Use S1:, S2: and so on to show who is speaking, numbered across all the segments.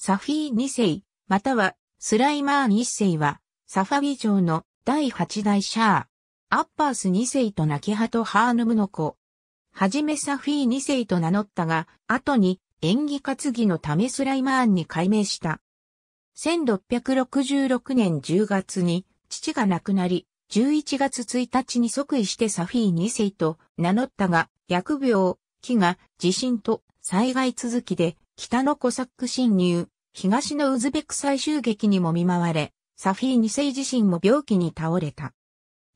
S1: サフィー2世、またはスライマー1世は、サファギ城の第8代シャー、アッパース2世とナキハト・ハーヌムの子。はじめサフィー2世と名乗ったが、後に演技担ぎのためスライマーンに改名した。1666年10月に父が亡くなり、11月1日に即位してサフィー2世と名乗ったが、疫病、飢餓、地震と災害続きで北のコサック侵入、東のウズベク最終劇にも見舞われ、サフィー2世自身も病気に倒れた。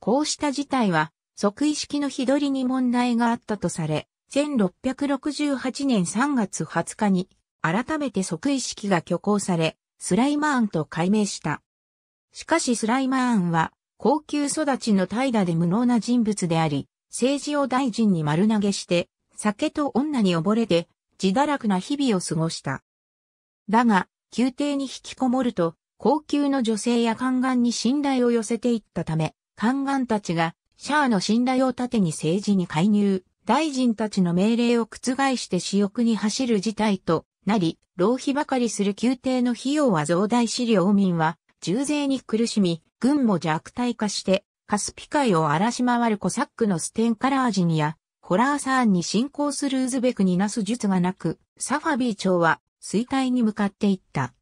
S1: こうした事態は、即位式の日取りに問題があったとされ、1668年3月20日に、改めて即位式が挙行され、スライマーンと改名した。しかしスライマーンは、高級育ちの怠惰で無能な人物であり、政治を大臣に丸投げして、酒と女に溺れて自堕落な日々を過ごした。だが、宮廷に引きこもると、高級の女性や宦官に信頼を寄せていったため、宦官たちがシャアの信頼を盾に政治に介入、大臣たちの命令を覆して私欲に走る事態となり、浪費ばかりする宮廷の費用は増大し領民は、重税に苦しみ、軍も弱体化して、カスピ海を荒らし回るコサックのステンカラージニア、ホラーサーンに進行するウズベクになす術がなく、サファビー朝は衰退に向かっていった。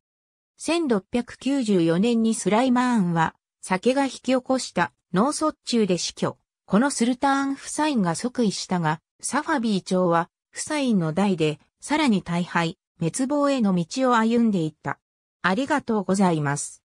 S1: 1694年にスライマーンは、酒が引き起こした脳卒中で死去。このスルターン夫妻が即位したが、サファビー朝は、夫妻の代で、さらに大敗、滅亡への道を歩んでいった。ありがとうございます。